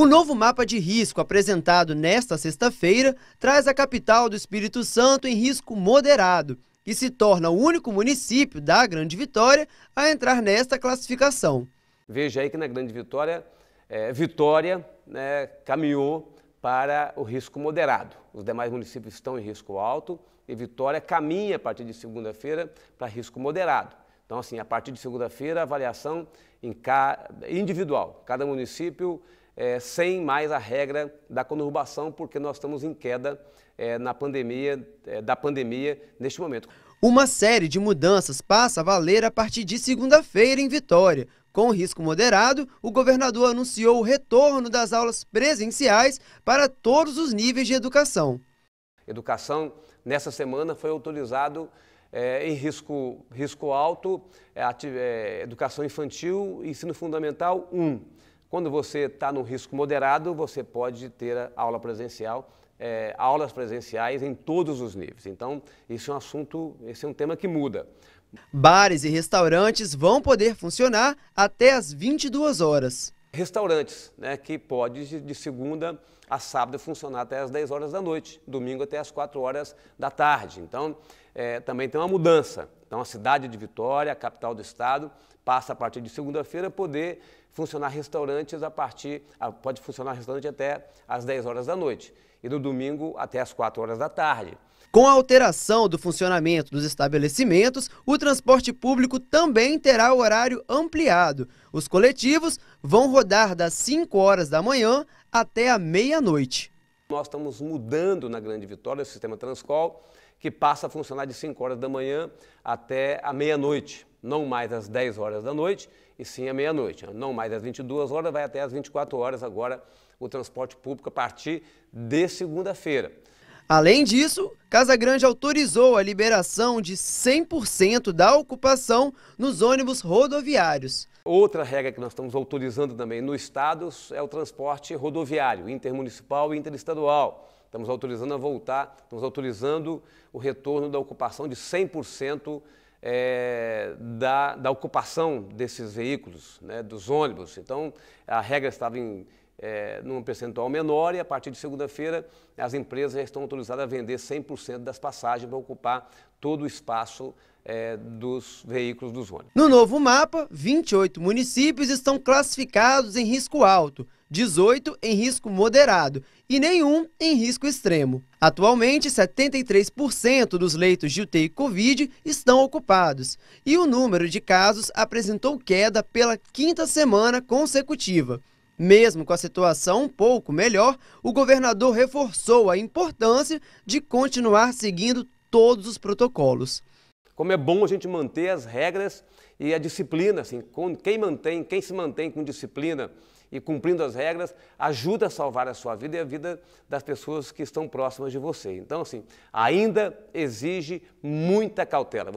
O novo mapa de risco apresentado nesta sexta-feira traz a capital do Espírito Santo em risco moderado e se torna o único município da Grande Vitória a entrar nesta classificação. Veja aí que na Grande Vitória, é, Vitória né, caminhou para o risco moderado. Os demais municípios estão em risco alto e Vitória caminha a partir de segunda-feira para risco moderado. Então, assim, a partir de segunda-feira, avaliação em ca... individual. Cada município é, sem mais a regra da conurbação, porque nós estamos em queda é, na pandemia, é, da pandemia neste momento. Uma série de mudanças passa a valer a partir de segunda-feira em Vitória. Com risco moderado, o governador anunciou o retorno das aulas presenciais para todos os níveis de educação. Educação, nessa semana, foi autorizado é, em risco, risco alto, é, é educação infantil, ensino fundamental 1. Quando você está no risco moderado, você pode ter aula presencial, é, aulas presenciais em todos os níveis. Então, esse é um assunto, esse é um tema que muda. Bares e restaurantes vão poder funcionar até as 22 horas. Restaurantes, né, que pode de segunda a sábado funcionar até as 10 horas da noite, domingo até as 4 horas da tarde. Então, é, também tem uma mudança. Então, a cidade de Vitória, a capital do estado, passa a partir de segunda-feira a poder funcionar restaurantes a partir, pode funcionar restaurante até às 10 horas da noite e no domingo até às 4 horas da tarde. Com a alteração do funcionamento dos estabelecimentos, o transporte público também terá o horário ampliado. Os coletivos vão rodar das 5 horas da manhã até a meia-noite. Nós estamos mudando na Grande Vitória o sistema Transcol, que passa a funcionar de 5 horas da manhã até a meia-noite, não mais às 10 horas da noite, e sim à meia-noite. Não mais às 22 horas, vai até às 24 horas agora o transporte público a partir de segunda-feira. Além disso, Casa Grande autorizou a liberação de 100% da ocupação nos ônibus rodoviários. Outra regra que nós estamos autorizando também no Estado é o transporte rodoviário, intermunicipal e interestadual. Estamos autorizando a voltar, estamos autorizando o retorno da ocupação de 100% é, eh, da, da, ocupação desses veículos, né, dos ônibus. Então, a regra estava em, é, num percentual menor e a partir de segunda-feira as empresas já estão autorizadas a vender 100% das passagens para ocupar todo o espaço é, dos veículos dos ônibus. No novo mapa, 28 municípios estão classificados em risco alto, 18 em risco moderado e nenhum em risco extremo. Atualmente, 73% dos leitos de UTI Covid estão ocupados e o número de casos apresentou queda pela quinta semana consecutiva. Mesmo com a situação um pouco melhor, o governador reforçou a importância de continuar seguindo todos os protocolos. Como é bom a gente manter as regras e a disciplina, assim, quem mantém, quem se mantém com disciplina e cumprindo as regras, ajuda a salvar a sua vida e a vida das pessoas que estão próximas de você. Então, assim, ainda exige muita cautela.